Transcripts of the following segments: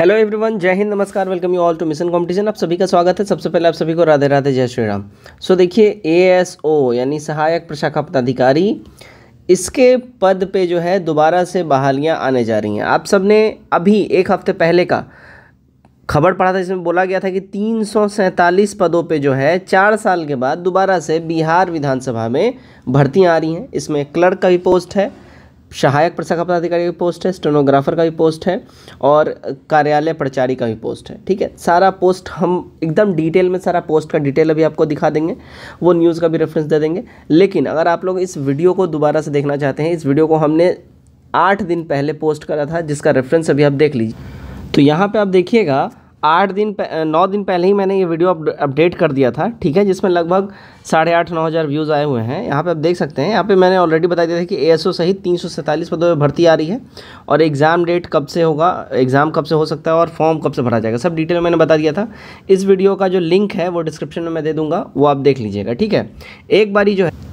hello everyone जय हिंद नमस्कार welcome you all to mission competition आप सभी का स्वागत है सबसे पहले आप सभी को राधे राधे जय श्री राम सो देखिए एएसओ यानी सहायक प्रशाखा पदाधिकारी इसके पद पे जो है दोबारा से बहालियां आने जा रही हैं आप सब ने अभी एक हफ्ते पहले का खबर पढ़ा था जिसमें बोला गया था कि तीन पदों पर जो है चार साल के बाद दोबारा से बिहार विधानसभा में भर्तियाँ आ रही हैं इसमें क्लर्क का भी पोस्ट है सहायक प्रशाखा पदाधिकारी भी पोस्ट है स्टेनोग्राफर का भी पोस्ट है और कार्यालय प्रचारी का भी पोस्ट है ठीक है सारा पोस्ट हम एकदम डिटेल में सारा पोस्ट का डिटेल अभी आपको दिखा देंगे वो न्यूज़ का भी रेफरेंस दे देंगे लेकिन अगर आप लोग इस वीडियो को दोबारा से देखना चाहते हैं इस वीडियो को हमने आठ दिन पहले पोस्ट करा था जिसका रेफरेंस अभी आप देख लीजिए तो यहाँ पर आप देखिएगा आठ दिन नौ दिन पहले ही मैंने ये वीडियो अपडेट कर दिया था ठीक है जिसमें लगभग साढ़े आठ नौ हज़ार व्यूज़ आए हुए हैं यहाँ पे आप देख सकते हैं यहाँ पे मैंने ऑलरेडी बता दिया था कि एएसओ सहित तीन सौ सैंतालीस पदों पर भर्ती आ रही है और एग्ज़ाम डेट कब से होगा एग्ज़ाम कब से हो सकता है और फॉर्म कब से भरा जाएगा सब डिटेल में मैंने बता दिया था इस वीडियो का जो लिंक है वो डिस्क्रिप्शन में मैं दे दूँगा वो आप देख लीजिएगा ठीक है एक बारी जो है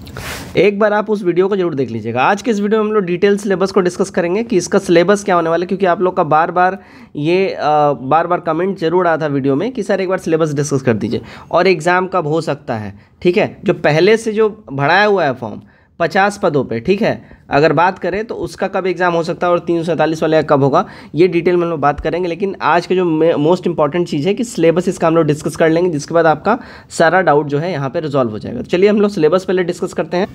एक बार आप उस वीडियो को जरूर देख लीजिएगा आज के इस वीडियो में हम लोग डिटेल सिलेबस को डिस्कस करेंगे कि इसका सिलेबस क्या होने वाला है क्योंकि आप लोग का बार बार ये आ, बार बार कमेंट जरूर आता था वीडियो में कि सर एक बार सिलेबस डिस्कस कर दीजिए और एग्ज़ाम कब हो सकता है ठीक है जो पहले से जो भराया हुआ है फॉर्म पचास पदों पे ठीक है अगर बात करें तो उसका कब एग्ज़ाम हो सकता है और तीन वाले का कब होगा ये डिटेल में हम लोग बात करेंगे लेकिन आज के जो मोस्ट इंपॉर्टेंट चीज़ है कि सिलेबस इसका हम लोग डिस्कस कर लेंगे जिसके बाद आपका सारा डाउट जो है यहाँ पर रिजॉल्व हो जाएगा तो चलिए हम लोग सिलेबस पहले डिस्कस करते हैं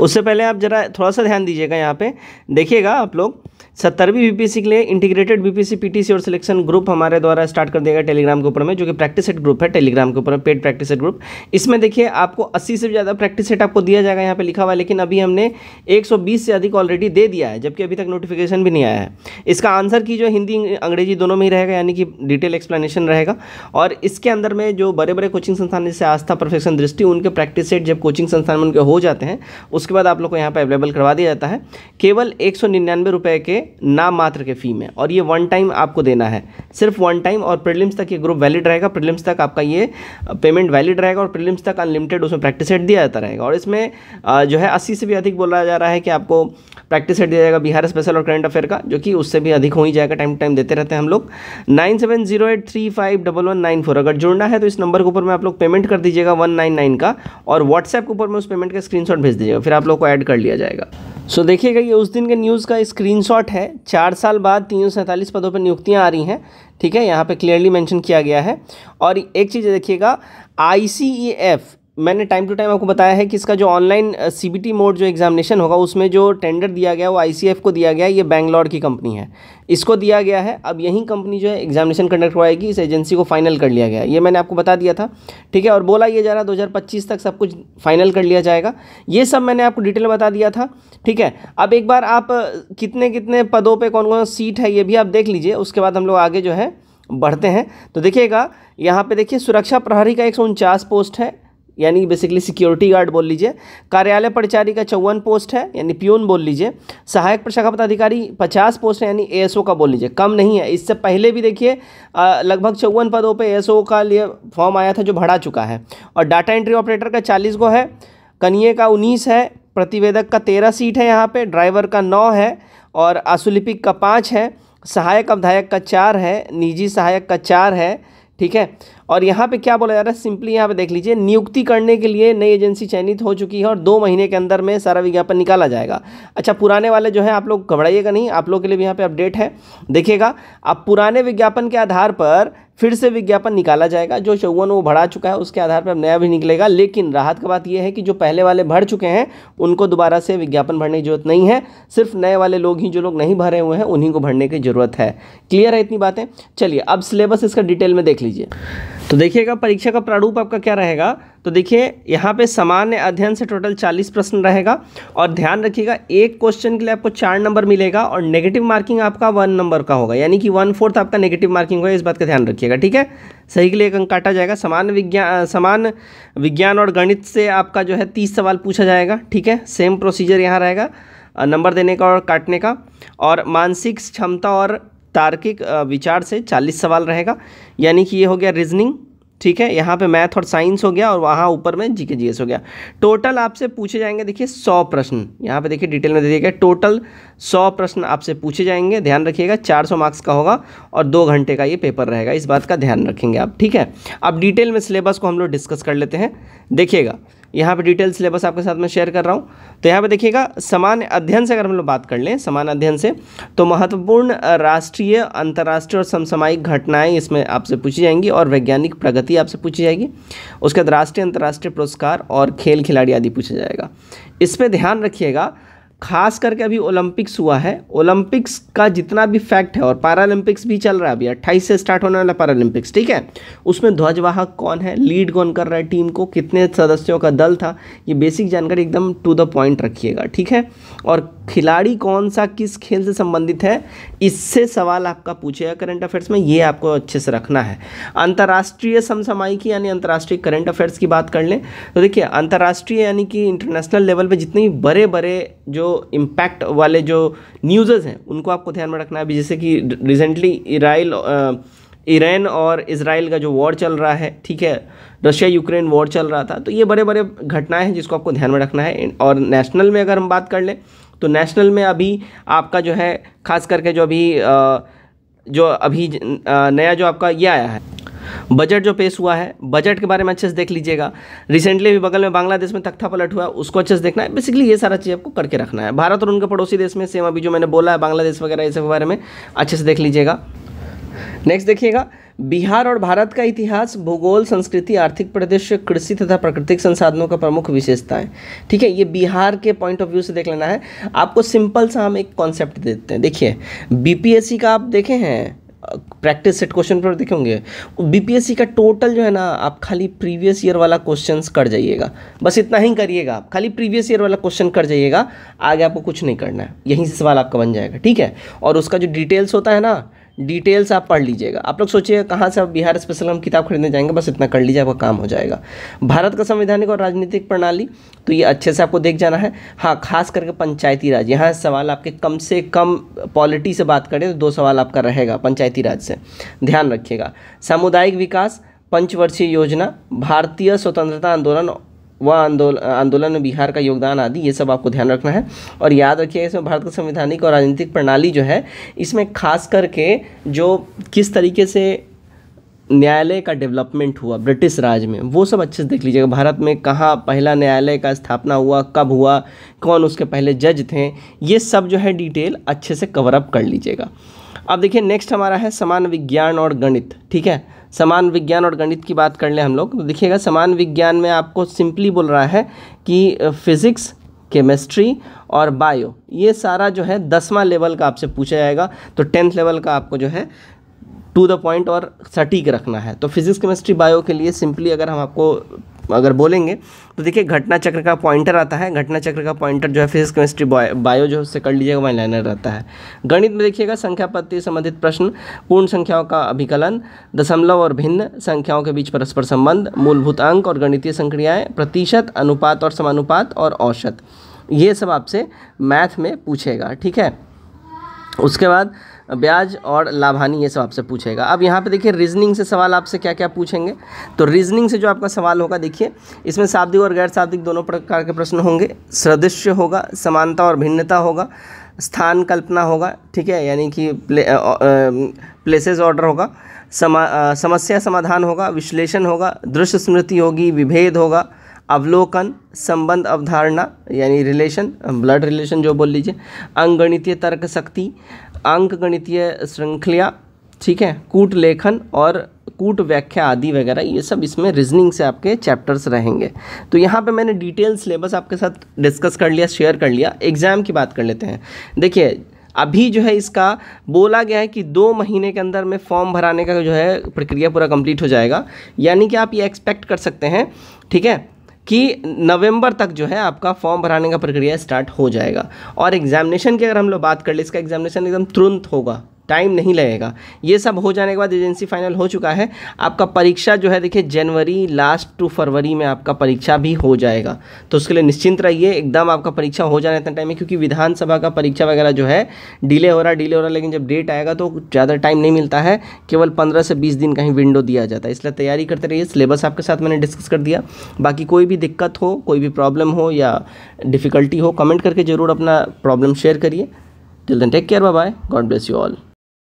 उससे पहले आप ज़रा थोड़ा सा ध्यान दीजिएगा यहाँ पर देखिएगा आप लोग सत्तरवीं बीपीसी के लिए इंटीग्रेटेड बीपीसी पीटीसी और सिलेक्शन ग्रुप हमारे द्वारा स्टार्ट कर दिया गया टेलीग्राम के ऊपर में जो कि प्रैक्टिस सेट ग्रुप है टेलीग्राम के ऊपर में पेड प्रैक्टिस सेट ग्रुप इसमें देखिए आपको 80 से ज़्यादा प्रैक्टिस सेट आपको दिया जाएगा यहाँ पे लिखा हुआ है लेकिन अभी हमने एक से अधिक ऑलरेडी दे दिया है जबकि अभी तक नोटिफिकेशन भी नहीं आया है इसका आंसर की जो हिंदी अंग्रेजी दोनों में ही रहेगा यानी कि डिटेल एक्सप्लेनेशन रहेगा और इसके अंदर में जो बड़े बड़े कोचिंग संस्थान जैसे आस्था परफेक्शन दृष्टि उनके प्रैक्टिस सेट जब कोचिंग संस्थान में उनके हो जाते हैं उसके बाद आप लोग को यहाँ पर अवेलेबल करवा दिया जाता है केवल एक के नाम मात्र के फ़ी में और ये वन टाइम आपको देना है सिर्फ वन टाइम और प्रीलिम्स तक ये ग्रुप वैलिड रहेगा प्रीलिम्स तक आपका ये पेमेंट वैलिड रहेगा और प्रीलिम्स तक अनलिमिटेड उसमें प्रैक्टिस सेट दिया जाता रहेगा और इसमें जो है अस्सी से भी अधिक बोला जा रहा है कि आपको प्रैक्टिस सेट दिया जाएगा बिहार स्पेशल और करंट अफेयर का जो कि उससे भी अधिक हो ही जाएगा टाइम टू टाइम देते रहते हैं हम लोग nine seven zero eight three five double one nine four अगर जुड़ना है तो इस नंबर के ऊपर में आप लोग पेमेंट कर दीजिएगा वन नाइन नाइन का और व्हाट्सएप के ऊपर में उस पेमेंट का स्क्रीनशॉट भेज दीजिएगा फिर आप लोग को ऐड कर लिया जाएगा सो so, देखिएगा ये उस दिन के न्यूज़ का स्क्रीनशॉट है है चार साल बाद तीन पदों पर नियुक्तियां आ रही हैं ठीक है यहाँ पे क्लियरली मेंशन किया गया है और एक चीज़ देखिएगा आई मैंने टाइम टू टाइम आपको बताया है कि इसका जो ऑनलाइन सी मोड जो एग्जामिनेशन होगा उसमें जो टेंडर दिया गया वो आई को दिया गया ये बैंगलोर की कंपनी है इसको दिया गया है अब यही कंपनी जो है एग्जामिनेशन कंडक्ट करवाएगी इस एजेंसी को फाइनल कर लिया गया है ये मैंने आपको बता दिया था ठीक है और बोला ये जा रहा है तक सब कुछ फाइनल कर लिया जाएगा ये सब मैंने आपको डिटेल बता दिया था ठीक है अब एक बार आप कितने कितने पदों पर कौन कौन सीट है ये भी आप देख लीजिए उसके बाद हम लोग आगे जो है बढ़ते हैं तो देखिएगा यहाँ पे देखिए सुरक्षा प्रहरी का एक पोस्ट है यानी बेसिकली सिक्योरिटी गार्ड बोल लीजिए कार्यालय परिचारी का चौवन पोस्ट है यानी प्यून बोल लीजिए सहायक प्रशाखा पदाधिकारी पचास पोस्ट है यानी एएसओ का बोल लीजिए कम नहीं है इससे पहले भी देखिए लगभग चौवन पदों पे एएसओ का लिए फॉर्म आया था जो भरा चुका है और डाटा एंट्री ऑपरेटर का चालीस गो है कनिए का उन्नीस है प्रतिवेदक का तेरह सीट है यहाँ पर ड्राइवर का नौ है और आसुलिपिक का पाँच है सहायक अवधायक का चार है निजी सहायक का चार है ठीक है और यहाँ पे क्या बोला जा रहा है सिंपली यहाँ पे देख लीजिए नियुक्ति करने के लिए नई एजेंसी चयनित हो चुकी है और दो महीने के अंदर में सारा विज्ञापन निकाला जाएगा अच्छा पुराने वाले जो है आप लोग घबराइएगा नहीं आप लोग के लिए भी यहाँ पे अपडेट है देखिएगा आप पुराने विज्ञापन के आधार पर फिर से विज्ञापन निकाला जाएगा जो चौवन वो भरा चुका है उसके आधार पर अब नया भी निकलेगा लेकिन राहत की बात यह है कि जो पहले वाले भर चुके हैं उनको दोबारा से विज्ञापन भरने की जरूरत नहीं है सिर्फ नए वाले लोग ही जो लोग नहीं भरे हुए हैं उन्हीं को भरने की ज़रूरत है क्लियर है इतनी बातें चलिए अब सिलेबस इसका डिटेल में देख लीजिए तो देखिएगा परीक्षा का प्रारूप आपका क्या रहेगा तो देखिए यहाँ पे सामान्य अध्ययन से टोटल 40 प्रश्न रहेगा और ध्यान रखिएगा एक क्वेश्चन के लिए आपको चार नंबर मिलेगा और नेगेटिव मार्किंग आपका वन नंबर का होगा यानी कि वन फोर्थ आपका नेगेटिव मार्किंग होगा इस बात का ध्यान रखिएगा ठीक है सही के लिए एक अंक काटा जाएगा समान विज्ञान समान विज्ञान और गणित से आपका जो है तीस सवाल पूछा जाएगा ठीक है सेम प्रोसीजर यहाँ रहेगा नंबर देने का और काटने का और मानसिक क्षमता और तार्किक विचार से चालीस सवाल रहेगा यानी कि ये हो गया रीजनिंग ठीक है यहाँ पे मैथ और साइंस हो गया और वहाँ ऊपर में जीके जीएस हो गया टोटल आपसे पूछे जाएंगे देखिए सौ प्रश्न यहाँ पे देखिए डिटेल में दे दिया गया टोटल सौ प्रश्न आपसे पूछे जाएंगे ध्यान रखिएगा चार सौ मार्क्स का होगा और दो घंटे का ये पेपर रहेगा इस बात का ध्यान रखेंगे आप ठीक है अब डिटेल में सिलेबस को हम लोग डिस्कस कर लेते हैं देखिएगा यहाँ पे डिटेल सिलेबस आपके साथ में शेयर कर रहा हूँ तो यहाँ पे देखिएगा समान अध्ययन से अगर हम लोग बात कर लें समान अध्ययन से तो महत्वपूर्ण राष्ट्रीय अंतर्राष्ट्रीय और समसामायिक घटनाएं इसमें आपसे पूछी जाएंगी और वैज्ञानिक प्रगति आपसे पूछी जाएगी उसके बाद राष्ट्रीय अंतर्राष्ट्रीय पुरस्कार और खेल खिलाड़ी आदि पूछा जाएगा इस पर ध्यान रखिएगा खास करके अभी ओलंपिक्स हुआ है ओलंपिक्स का जितना भी फैक्ट है और पैरालंपिक्स भी चल रहा है अभी अट्ठाईस से स्टार्ट होने वाला पैरालंपिक्स ठीक है उसमें ध्वजवाहक कौन है लीड कौन कर रहा है टीम को कितने सदस्यों का दल था ये बेसिक जानकारी एकदम टू द पॉइंट रखिएगा ठीक है और खिलाड़ी कौन सा किस खेल से संबंधित है इससे सवाल आपका पूछेगा करंट अफेयर्स में ये आपको अच्छे से रखना है अंतर्राष्ट्रीय की यानी अंतर्राष्ट्रीय करंट अफेयर्स की बात कर लें तो देखिए अंतर्राष्ट्रीय यानी कि इंटरनेशनल लेवल पे जितने बड़े बड़े जो इम्पैक्ट वाले जो न्यूज़ हैं उनको आपको ध्यान में रखना है अभी जैसे कि रिसेंटली इराइल ईरान और इसराइल का जो वॉर चल रहा है ठीक है रशिया यूक्रेन वॉर चल रहा था तो ये बड़े बड़े घटनाएं हैं जिसको आपको ध्यान में रखना है और नेशनल में अगर हम बात कर लें तो नेशनल में अभी आपका जो है खास करके जो अभी जो अभी नया जो आपका ये आया है बजट जो पेश हुआ है बजट के बारे में अच्छे से देख लीजिएगा रिसेंटली भी बगल में बांग्लादेश में तख्ता पलट हुआ है उसको अच्छे से देखना है बेसिकली ये सारा चीज़ आपको करके रखना है भारत और उनके पड़ोसी देश में सेम अभी जो मैंने बोला है बांग्लादेश वगैरह इसके बारे में अच्छे से देख लीजिएगा नेक्स्ट देखिएगा बिहार और भारत का इतिहास भूगोल संस्कृति आर्थिक परिदृश्य कृषि तथा प्राकृतिक संसाधनों का प्रमुख विशेषता है ठीक है ये बिहार के पॉइंट ऑफ व्यू से देख लेना है आपको सिंपल सा हम एक कॉन्सेप्ट देते हैं देखिए बीपीएससी का आप देखे हैं प्रैक्टिस सेट क्वेश्चन पर देखे होंगे बीपीएससी का टोटल जो है ना आप खाली प्रीवियस ईयर वाला क्वेश्चन कर जाइएगा बस इतना ही करिएगा आप खाली प्रीवियस ईयर वाला क्वेश्चन कर जाइएगा आगे आपको कुछ नहीं करना है यहीं से सवाल आपका बन जाएगा ठीक है और उसका जो डिटेल्स होता है ना डिटेल्स आप पढ़ लीजिएगा आप लोग सोचिएगा कहाँ से आप बिहार स्पेशल हम किताब खरीदने जाएंगे बस इतना कर लीजिए आपका काम हो जाएगा भारत का संवैधानिक और राजनीतिक प्रणाली तो ये अच्छे से आपको देख जाना है हाँ खास करके पंचायती राज यहाँ सवाल आपके कम से कम पॉलिटी से बात करें तो दो सवाल आपका रहेगा पंचायती राज से ध्यान रखिएगा सामुदायिक विकास पंचवर्षीय योजना भारतीय स्वतंत्रता आंदोलन व आंदोलन आंदोलन में बिहार का योगदान आदि ये सब आपको ध्यान रखना है और याद रखिए इसमें भारत का संवैधानिक और राजनीतिक प्रणाली जो है इसमें खास करके जो किस तरीके से न्यायालय का डेवलपमेंट हुआ ब्रिटिश राज में वो सब अच्छे से देख लीजिएगा भारत में कहाँ पहला न्यायालय का स्थापना हुआ कब हुआ कौन उसके पहले जज थे ये सब जो है डिटेल अच्छे से कवर अप कर लीजिएगा अब देखिए नेक्स्ट हमारा है समान विज्ञान और गणित ठीक है समान विज्ञान और गणित की बात कर लें हम लोग तो देखिएगा समान विज्ञान में आपको सिंपली बोल रहा है कि फिज़िक्स केमिस्ट्री और बायो ये सारा जो है दसवां लेवल का आपसे पूछा जाएगा तो टेंथ लेवल का आपको जो है टू द पॉइंट और सटीक रखना है तो फिज़िक्स केमिस्ट्री बायो के लिए सिंपली अगर हम आपको अगर बोलेंगे तो देखिए घटना चक्र का पॉइंटर आता है घटना चक्र का पॉइंटर जो है फिजिक्स केमिस्ट्री बायो जो है उससे कर लीजिएगा वहीं लाइनर रहता है गणित में देखिएगा संख्या पद्धति संबंधित प्रश्न पूर्ण संख्याओं का अभिकलन दशमलव और भिन्न संख्याओं के बीच परस्पर संबंध मूलभूत अंक और गणितीय संक्रियाएँ प्रतिशत अनुपात और समानुपात और औसत ये सब आपसे मैथ में पूछेगा ठीक है उसके बाद ब्याज और लाभानी ये सब आपसे पूछेगा अब यहाँ पे देखिए रीजनिंग से सवाल आपसे क्या क्या पूछेंगे तो रीजनिंग से जो आपका सवाल होगा देखिए इसमें शाब्दिक और गैर शाब्दिक दोनों प्रकार के प्रश्न होंगे सदृश्य होगा समानता और भिन्नता होगा स्थान कल्पना होगा ठीक है यानी कि प्ले, प्लेसेस ऑर्डर होगा समा, समस्या समाधान होगा विश्लेषण होगा दृश्य स्मृति होगी विभेद होगा अवलोकन संबंध अवधारणा यानी रिलेशन ब्लड रिलेशन जो बोल लीजिए अंग गणितीय तर्क शक्ति अंक गणितीय श्रृंखला ठीक है कूट लेखन और कूट व्याख्या आदि वगैरह ये सब इसमें रीजनिंग से आपके चैप्टर्स रहेंगे तो यहाँ पे मैंने डिटेल सिलेबस आपके साथ डिस्कस कर लिया शेयर कर लिया एग्ज़ाम की बात कर लेते हैं देखिए अभी जो है इसका बोला गया है कि दो महीने के अंदर में फॉर्म भराने का जो है प्रक्रिया पूरा कंप्लीट हो जाएगा यानी कि आप ये एक्सपेक्ट कर सकते हैं ठीक है कि नवंबर तक जो है आपका फॉर्म भराने का प्रक्रिया स्टार्ट हो जाएगा और एग्जामिनेशन की अगर हम लोग बात कर ले इसका एग्जामिनेशन एकदम तुरंत होगा टाइम नहीं लगेगा ये सब हो जाने के बाद एजेंसी फाइनल हो चुका है आपका परीक्षा जो है देखिए जनवरी लास्ट टू फरवरी में आपका परीक्षा भी हो जाएगा तो उसके लिए निश्चिंत रहिए एकदम आपका परीक्षा हो जाना इतना टाइम है क्योंकि विधानसभा का परीक्षा वगैरह जो है डिले हो रहा है डिले हो रहा लेकिन जब डेट आएगा तो ज़्यादा टाइम नहीं मिलता है केवल पंद्रह से बीस दिन का ही विंडो दिया जाता है इसलिए तैयारी करते रहिए सिलेबस आपके साथ मैंने डिस्कस कर दिया बाकी कोई भी दिक्कत हो कोई भी प्रॉब्लम हो या डिफ़िकल्टी हो कमेंट करके ज़रूर अपना प्रॉब्लम शेयर करिए till then take care bye God bless you all